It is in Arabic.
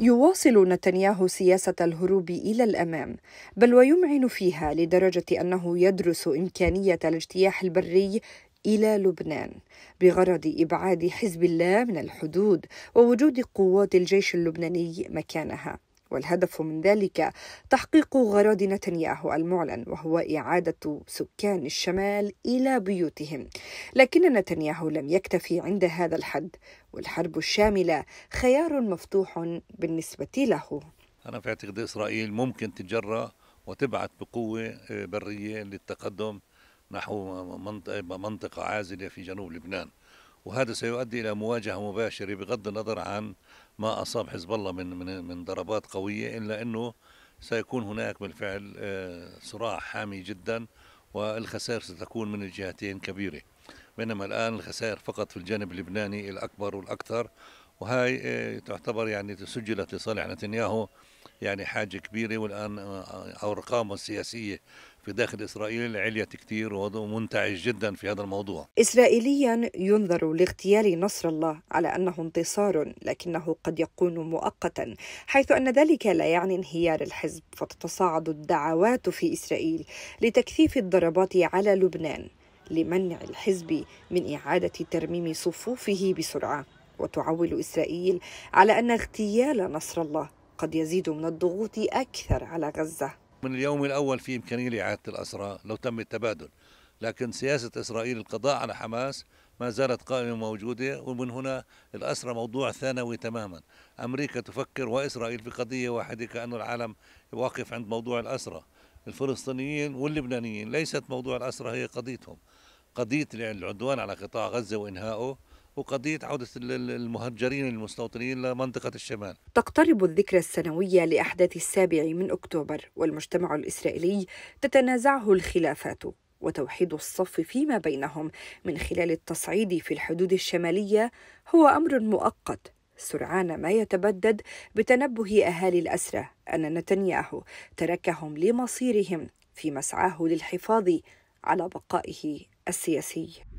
يواصل نتنياهو سياسة الهروب إلى الأمام، بل ويمعن فيها لدرجة أنه يدرس إمكانية الاجتياح البري إلى لبنان بغرض إبعاد حزب الله من الحدود ووجود قوات الجيش اللبناني مكانها. والهدف من ذلك تحقيق غرض نتنياهو المعلن وهو إعادة سكان الشمال إلى بيوتهم لكن نتنياهو لم يكتفي عند هذا الحد والحرب الشاملة خيار مفتوح بالنسبة له أنا في اعتقاد إسرائيل ممكن تتجرأ وتبعث بقوة آه، برية للتقدم نحو منطقة عازلة في جنوب لبنان وهذا سيؤدي إلى مواجهة مباشرة بغض النظر عن ما اصاب حزب الله من من من ضربات قويه الا انه سيكون هناك بالفعل آه، صراع حامي جدا والخسائر ستكون من الجهتين كبيره بينما الان الخسائر فقط في الجانب اللبناني الاكبر والاكثر وهي آه، تعتبر يعني سجلت لصالح يعني نتنياهو يعني حاجة كبيرة والآن أرقام السياسية في داخل إسرائيل عليت كثير وهذا منتعش جدا في هذا الموضوع إسرائيليا ينظر لاغتيال نصر الله على أنه انتصار لكنه قد يكون مؤقتا حيث أن ذلك لا يعني انهيار الحزب فتتصاعد الدعوات في إسرائيل لتكثيف الضربات على لبنان لمنع الحزب من إعادة ترميم صفوفه بسرعة وتعول إسرائيل على أن اغتيال نصر الله قد يزيد من الضغوط أكثر على غزة من اليوم الأول في إمكانية لإعادة الأسرى لو تم التبادل لكن سياسة إسرائيل القضاء على حماس ما زالت قائمة موجودة ومن هنا الأسرى موضوع ثانوي تماما أمريكا تفكر وإسرائيل في قضية واحدة كأن العالم واقف عند موضوع الأسرى الفلسطينيين واللبنانيين ليست موضوع الأسرى هي قضيتهم قضية العدوان على قطاع غزة وإنهائه وقضية عودة المهجرين المستوطنين لمنطقة الشمال تقترب الذكرى السنوية لأحداث السابع من أكتوبر والمجتمع الإسرائيلي تتنازعه الخلافات وتوحيد الصف فيما بينهم من خلال التصعيد في الحدود الشمالية هو أمر مؤقت سرعان ما يتبدد بتنبه أهالي الأسرة أن نتنياهو تركهم لمصيرهم في مسعاه للحفاظ على بقائه السياسي